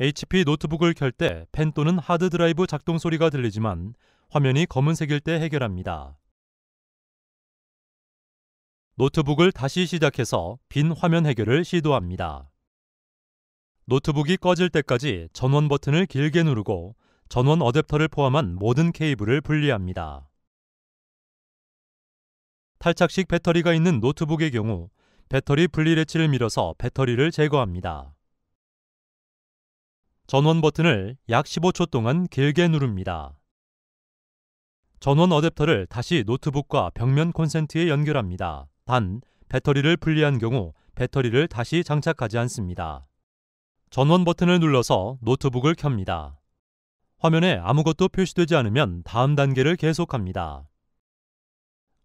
HP 노트북을 켤 때 펜 또는 하드 드라이브 작동 소리가 들리지만 화면이 검은색일 때 해결합니다. 노트북을 다시 시작해서 빈 화면 해결을 시도합니다. 노트북이 꺼질 때까지 전원 버튼을 길게 누르고 전원 어댑터를 포함한 모든 케이블을 분리합니다. 탈착식 배터리가 있는 노트북의 경우 배터리 분리레치를 밀어서 배터리를 제거합니다. 전원 버튼을 약 15초 동안 길게 누릅니다. 전원 어댑터를 다시 노트북과 벽면 콘센트에 연결합니다. 단, 배터리를 분리한 경우 배터리를 다시 장착하지 않습니다. 전원 버튼을 눌러서 노트북을 켭니다. 화면에 아무것도 표시되지 않으면 다음 단계를 계속합니다.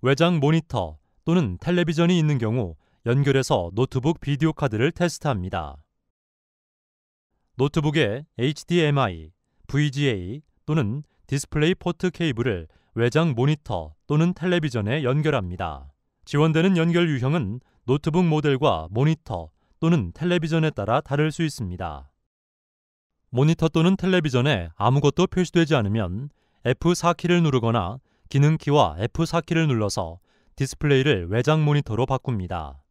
외장 모니터 또는 텔레비전이 있는 경우 연결해서 노트북 비디오 카드를 테스트합니다. 노트북에 HDMI, VGA 또는 디스플레이 포트 케이블을 외장 모니터 또는 텔레비전에 연결합니다. 지원되는 연결 유형은 노트북 모델과 모니터 또는 텔레비전에 따라 다를 수 있습니다. 모니터 또는 텔레비전에 아무것도 표시되지 않으면 F4키를 누르거나 기능키와 F4키를 눌러서 디스플레이를 외장 모니터로 바꿉니다.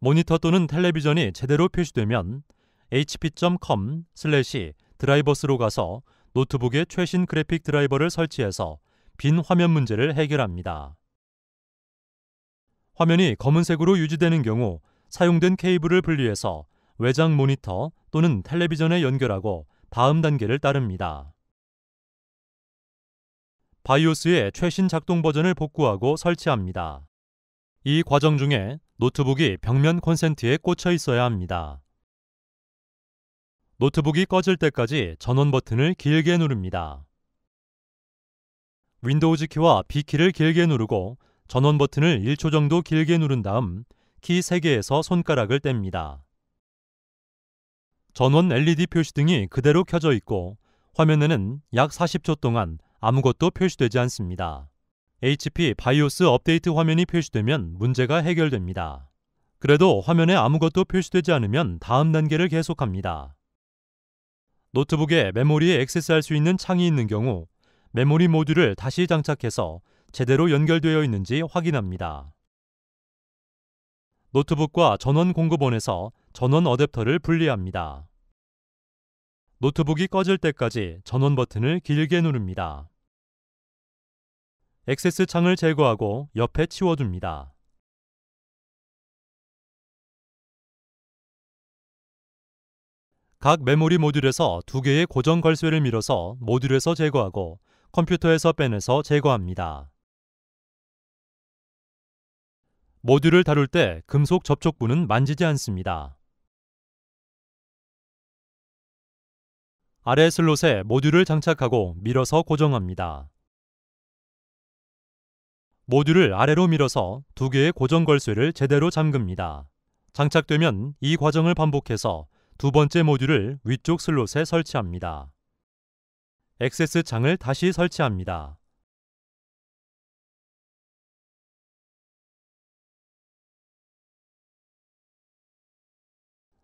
모니터 또는 텔레비전이 제대로 표시되면 hp.com 슬래시 드라이버스로 가서 노트북에 최신 그래픽 드라이버를 설치해서 빈 화면 문제를 해결합니다. 화면이 검은색으로 유지되는 경우 사용된 케이블을 분리해서 외장 모니터 또는 텔레비전에 연결하고 다음 단계를 따릅니다. 바이오스의 최신 작동 버전을 복구하고 설치합니다. 이 과정 중에 노트북이 벽면 콘센트에 꽂혀 있어야 합니다. 노트북이 꺼질 때까지 전원 버튼을 길게 누릅니다. 윈도우즈 키와 B키를 길게 누르고 전원 버튼을 1초 정도 길게 누른 다음 키 3개에서 손가락을 뗍니다. 전원 LED 표시등이 그대로 켜져 있고 화면에는 약 40초 동안 아무것도 표시되지 않습니다. HP 바이오스 업데이트 화면이 표시되면 문제가 해결됩니다. 그래도 화면에 아무것도 표시되지 않으면 다음 단계를 계속합니다. 노트북에 메모리에 액세스할 수 있는 창이 있는 경우 메모리 모듈을 다시 장착해서 제대로 연결되어 있는지 확인합니다. 노트북과 전원 공급원에서 전원 어댑터를 분리합니다. 노트북이 꺼질 때까지 전원 버튼을 길게 누릅니다. 액세스 창을 제거하고 옆에 치워둡니다. 각 메모리 모듈에서 두 개의 고정 걸쇠를 밀어서 모듈에서 제거하고 컴퓨터에서 빼내서 제거합니다. 모듈을 다룰 때 금속 접촉부는 만지지 않습니다. 아래 슬롯에 모듈을 장착하고 밀어서 고정합니다. 모듈을 아래로 밀어서 두 개의 고정 걸쇠를 제대로 잠깁니다. 장착되면 이 과정을 반복해서 두 번째 모듈을 위쪽 슬롯에 설치합니다. 액세스 창을 다시 설치합니다.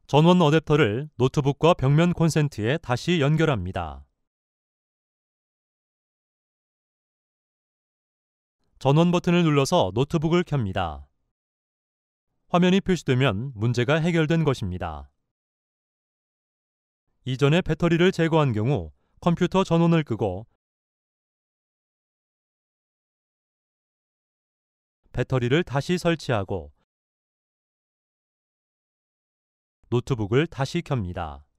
전원 어댑터를 노트북과 벽면 콘센트에 다시 연결합니다. 전원 버튼을 눌러서 노트북을 켭니다. 화면이 표시되면 문제가 해결된 것입니다. 이전에 배터리를 제거한 경우 컴퓨터 전원을 끄고 배터리를 다시 설치하고 노트북을 다시 켭니다.